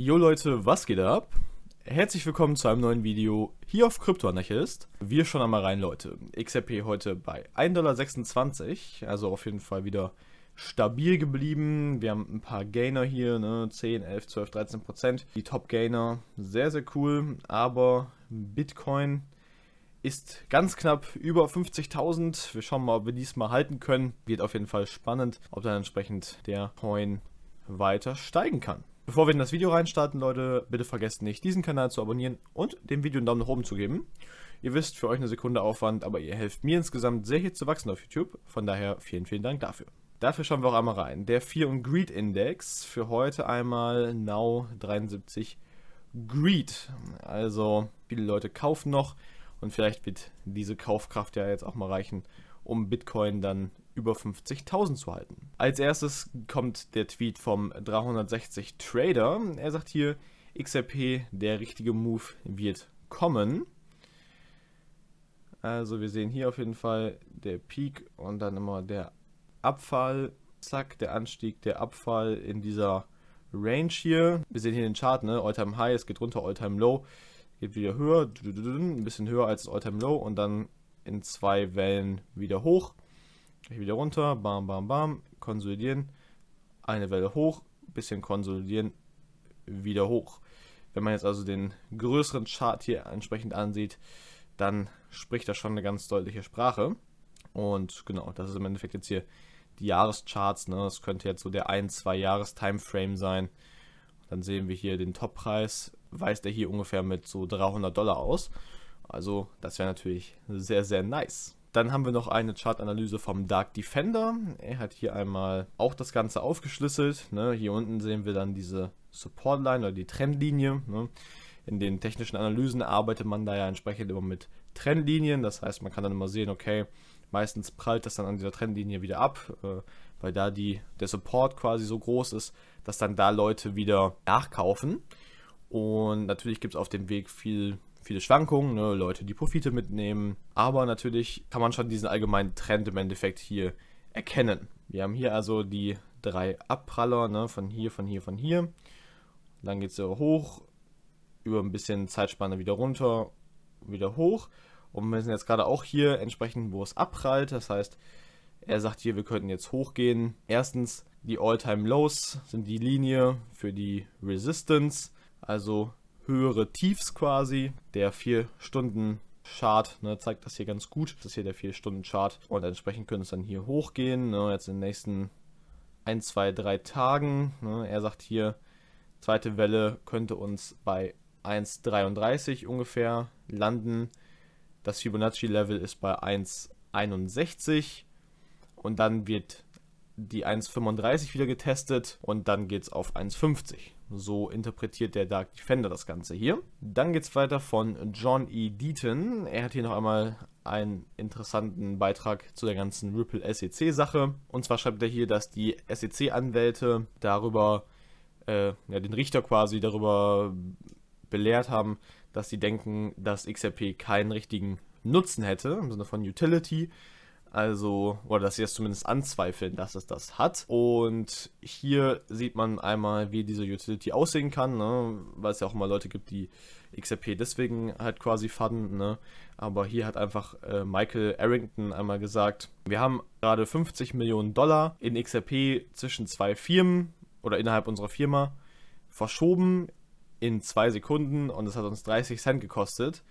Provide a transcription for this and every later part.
Jo Leute, was geht ab? Herzlich willkommen zu einem neuen Video hier auf Kryptoanarchist. Wir schon einmal rein, Leute. XRP heute bei 1,26 Dollar, also auf jeden Fall wieder stabil geblieben. Wir haben ein paar Gainer hier, ne? 10, 11, 12, 13 Prozent. Die Top-Gainer, sehr, sehr cool. Aber Bitcoin ist ganz knapp über 50.000. Wir schauen mal, ob wir diesmal halten können. Wird auf jeden Fall spannend, ob dann entsprechend der Coin weiter steigen kann. Bevor wir in das Video reinstarten, Leute, bitte vergesst nicht, diesen Kanal zu abonnieren und dem Video einen Daumen nach oben zu geben. Ihr wisst, für euch eine Sekunde Aufwand, aber ihr helft mir insgesamt sehr hier zu wachsen auf YouTube. Von daher vielen, vielen Dank dafür. Dafür schauen wir auch einmal rein. Der Fear und Greed Index für heute einmal Now 73 Greed. Also viele Leute kaufen noch und vielleicht wird diese Kaufkraft ja jetzt auch mal reichen, um Bitcoin dann über 50.000 zu halten. Als erstes kommt der Tweet vom 360 Trader. Er sagt hier, XRP, der richtige Move wird kommen. Also wir sehen hier auf jeden Fall der Peak und dann immer der Abfall, zack, der Anstieg, der Abfall in dieser Range hier. Wir sehen hier den Chart, ne? Alltime High, es geht runter, Alltime Low, geht wieder höher, ein bisschen höher als das Alltime Low und dann in zwei Wellen wieder hoch, wieder runter, bam, bam, bam, konsolidieren, eine Welle hoch, bisschen konsolidieren, wieder hoch. Wenn man jetzt also den größeren Chart hier entsprechend ansieht, dann spricht das schon eine ganz deutliche Sprache. Und genau, das ist im Endeffekt jetzt hier die Jahrescharts. Ne? Das könnte jetzt so der 1-2-Jahres-Timeframe sein. Dann sehen wir hier den Toppreis, weist er hier ungefähr mit so 300 Dollar aus. Also das wäre natürlich sehr, sehr nice. Dann haben wir noch eine Chartanalyse vom Dark Defender. Er hat hier einmal auch das Ganze aufgeschlüsselt. Ne? Hier unten sehen wir dann diese Supportline oder die Trendlinie. Ne? In den technischen Analysen arbeitet man da ja entsprechend immer mit Trendlinien. Das heißt, man kann dann immer sehen, okay, meistens prallt das dann an dieser Trendlinie wieder ab, äh, weil da die, der Support quasi so groß ist, dass dann da Leute wieder nachkaufen. Und natürlich gibt es auf dem Weg viel viele Schwankungen, ne, Leute, die Profite mitnehmen. Aber natürlich kann man schon diesen allgemeinen Trend im Endeffekt hier erkennen. Wir haben hier also die drei Abpraller, ne, von hier, von hier, von hier. Dann geht es hoch, über ein bisschen Zeitspanne wieder runter, wieder hoch. Und wir sind jetzt gerade auch hier entsprechend, wo es abprallt. Das heißt, er sagt hier, wir könnten jetzt hochgehen. Erstens, die All-Time-Lows sind die Linie für die Resistance. Also höhere Tiefs quasi. Der 4-Stunden-Chart ne, zeigt das hier ganz gut. Das ist hier der 4-Stunden-Chart und entsprechend können es dann hier hochgehen. Ne, jetzt in den nächsten 1, 2, 3 Tagen. Ne, er sagt hier, zweite Welle könnte uns bei 1,33 ungefähr landen. Das Fibonacci-Level ist bei 1,61 und dann wird die 1,35 wieder getestet und dann geht es auf 1,50. So interpretiert der Dark Defender das Ganze hier. Dann geht es weiter von John E. Deaton. Er hat hier noch einmal einen interessanten Beitrag zu der ganzen Ripple SEC-Sache. Und zwar schreibt er hier, dass die SEC-Anwälte darüber, äh, ja, den Richter quasi darüber belehrt haben, dass sie denken, dass XRP keinen richtigen Nutzen hätte, im Sinne von Utility, also, oder dass sie es zumindest anzweifeln, dass es das hat. Und hier sieht man einmal, wie diese Utility aussehen kann, ne? weil es ja auch immer Leute gibt, die XRP deswegen halt quasi fanden. Ne? Aber hier hat einfach äh, Michael Arrington einmal gesagt, wir haben gerade 50 Millionen Dollar in XRP zwischen zwei Firmen oder innerhalb unserer Firma verschoben in zwei Sekunden und es hat uns 30 Cent gekostet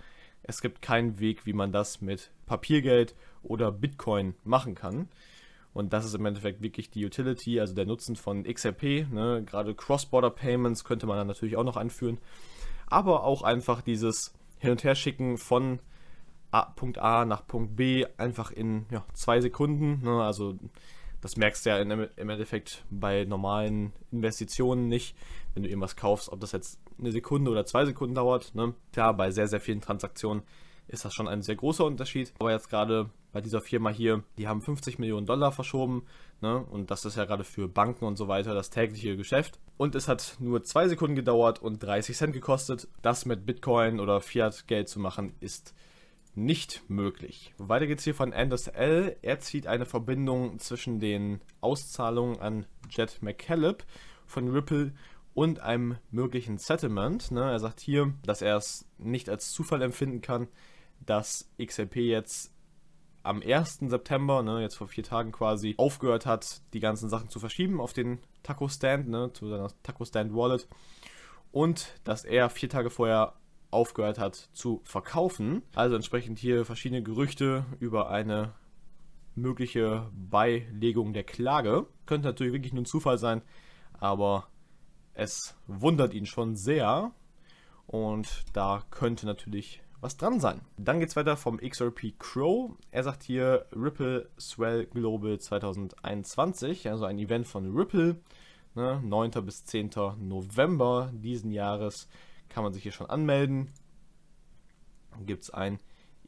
es gibt keinen Weg, wie man das mit Papiergeld oder Bitcoin machen kann. Und das ist im Endeffekt wirklich die Utility, also der Nutzen von XRP. Ne? Gerade Cross-Border-Payments könnte man dann natürlich auch noch anführen. Aber auch einfach dieses Hin- und Herschicken von A, Punkt A nach Punkt B einfach in ja, zwei Sekunden. Ne? Also das merkst du ja in, im Endeffekt bei normalen Investitionen nicht, wenn du irgendwas kaufst, ob das jetzt eine Sekunde oder zwei Sekunden dauert. Ne? Klar, bei sehr, sehr vielen Transaktionen ist das schon ein sehr großer Unterschied. Aber jetzt gerade bei dieser Firma hier, die haben 50 Millionen Dollar verschoben. Ne? Und das ist ja gerade für Banken und so weiter das tägliche Geschäft. Und es hat nur zwei Sekunden gedauert und 30 Cent gekostet. Das mit Bitcoin oder Fiat-Geld zu machen, ist nicht möglich. Weiter geht's hier von Anders L. Er zieht eine Verbindung zwischen den Auszahlungen an Jet McCallop von Ripple und einem möglichen Settlement. Ne? Er sagt hier, dass er es nicht als Zufall empfinden kann, dass XLP jetzt am 1. September, ne, jetzt vor vier Tagen quasi, aufgehört hat, die ganzen Sachen zu verschieben auf den Taco Stand, ne, zu seiner Taco Stand Wallet. Und dass er vier Tage vorher aufgehört hat zu verkaufen. Also entsprechend hier verschiedene Gerüchte über eine mögliche Beilegung der Klage. Könnte natürlich wirklich nur ein Zufall sein, aber es wundert ihn schon sehr und da könnte natürlich was dran sein. Dann geht es weiter vom XRP Crow. Er sagt hier Ripple Swell Global 2021, also ein Event von Ripple. 9. Ne, bis 10. November diesen Jahres kann man sich hier schon anmelden. Dann Gibt es ein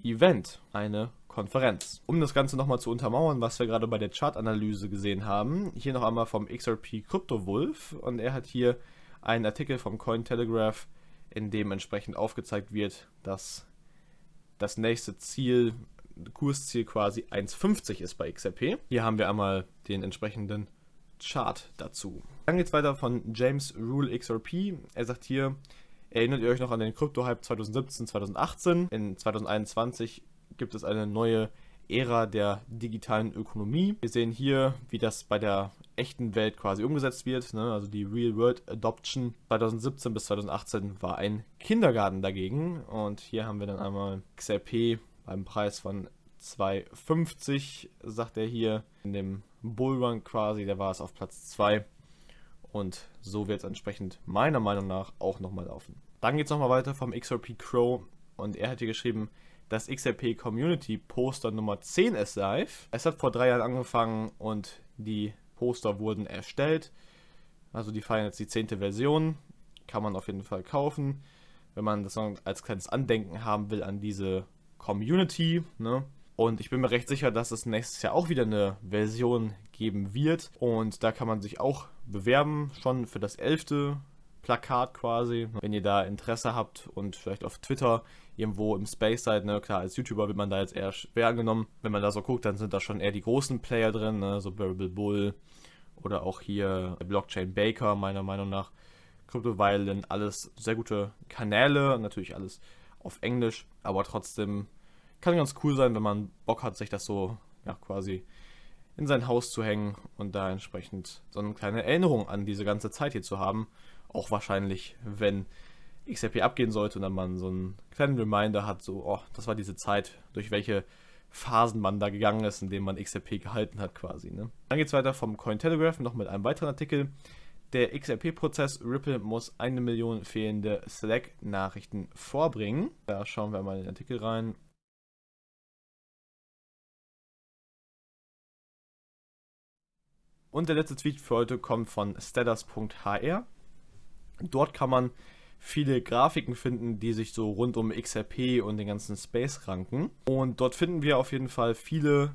Event, eine Konferenz. Um das Ganze nochmal zu untermauern, was wir gerade bei der Chartanalyse gesehen haben, hier noch einmal vom XRP Crypto Wolf und er hat hier einen Artikel vom Cointelegraph, in dem entsprechend aufgezeigt wird, dass das nächste Ziel, Kursziel quasi 1,50 ist bei XRP. Hier haben wir einmal den entsprechenden Chart dazu. Dann geht es weiter von James Rule XRP. Er sagt hier, Erinnert ihr euch noch an den Krypto-Hype 2017, 2018? In 2021 gibt es eine neue Ära der digitalen Ökonomie. Wir sehen hier, wie das bei der echten Welt quasi umgesetzt wird, ne? also die Real World Adoption 2017 bis 2018 war ein Kindergarten dagegen und hier haben wir dann einmal XRP beim Preis von 2,50 sagt er hier in dem Bullrun quasi, da war es auf Platz 2 und so wird es entsprechend meiner Meinung nach auch nochmal laufen. Dann geht es nochmal weiter vom XRP Crow und er hat hier geschrieben, das XRP Community Poster Nummer 10 ist live. Es hat vor drei Jahren angefangen und die Poster wurden erstellt. Also die feiern jetzt die 10. Version. Kann man auf jeden Fall kaufen. Wenn man das als kleines Andenken haben will an diese Community. Ne? Und ich bin mir recht sicher, dass es nächstes Jahr auch wieder eine Version geben wird. Und da kann man sich auch bewerben, schon für das elfte Plakat quasi. Wenn ihr da Interesse habt und vielleicht auf Twitter irgendwo im Space seid, ne, klar, als YouTuber wird man da jetzt eher schwer angenommen. Wenn man da so guckt, dann sind da schon eher die großen Player drin, ne, so Bearable Bull oder auch hier Blockchain Baker, meiner Meinung nach. Crypto Violin, alles sehr gute Kanäle, natürlich alles auf Englisch, aber trotzdem kann ganz cool sein, wenn man Bock hat, sich das so ja, quasi in sein Haus zu hängen und da entsprechend so eine kleine Erinnerung an diese ganze Zeit hier zu haben. Auch wahrscheinlich, wenn XRP abgehen sollte und dann man so einen kleinen Reminder hat, so, oh, das war diese Zeit, durch welche Phasen man da gegangen ist, in denen man XRP gehalten hat quasi. Ne? Dann geht es weiter vom Cointelegraph noch mit einem weiteren Artikel. Der XRP-Prozess Ripple muss eine Million fehlende Slack-Nachrichten vorbringen. Da schauen wir mal in den Artikel rein. Und der letzte Tweet für heute kommt von status.hr. Dort kann man viele Grafiken finden, die sich so rund um XRP und den ganzen Space ranken. Und dort finden wir auf jeden Fall viele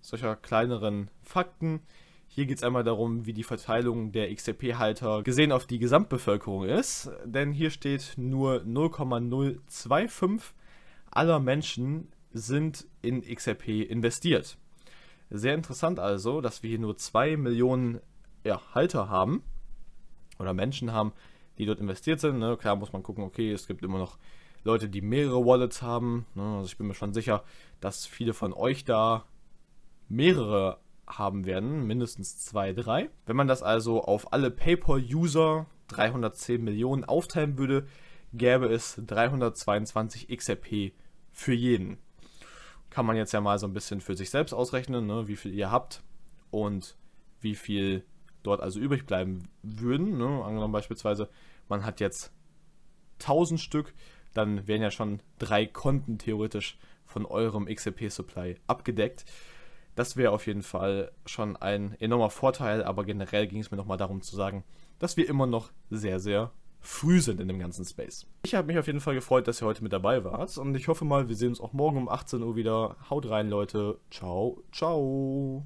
solcher kleineren Fakten. Hier geht es einmal darum, wie die Verteilung der XRP-Halter gesehen auf die Gesamtbevölkerung ist. Denn hier steht nur 0,025 aller Menschen sind in XRP investiert. Sehr interessant also, dass wir hier nur 2 Millionen ja, Halter haben oder Menschen haben, die dort investiert sind. Ne? Klar muss man gucken, okay, es gibt immer noch Leute, die mehrere Wallets haben. Ne? Also ich bin mir schon sicher, dass viele von euch da mehrere haben werden, mindestens 2, 3. Wenn man das also auf alle PayPal-User 310 Millionen aufteilen würde, gäbe es 322 XRP für jeden kann man jetzt ja mal so ein bisschen für sich selbst ausrechnen, ne, wie viel ihr habt und wie viel dort also übrig bleiben würden. Ne? Angenommen beispielsweise, man hat jetzt 1000 Stück, dann wären ja schon drei Konten theoretisch von eurem XCP-Supply abgedeckt. Das wäre auf jeden Fall schon ein enormer Vorteil, aber generell ging es mir nochmal darum zu sagen, dass wir immer noch sehr, sehr früh sind in dem ganzen Space. Ich habe mich auf jeden Fall gefreut, dass ihr heute mit dabei wart und ich hoffe mal, wir sehen uns auch morgen um 18 Uhr wieder. Haut rein, Leute. Ciao, ciao.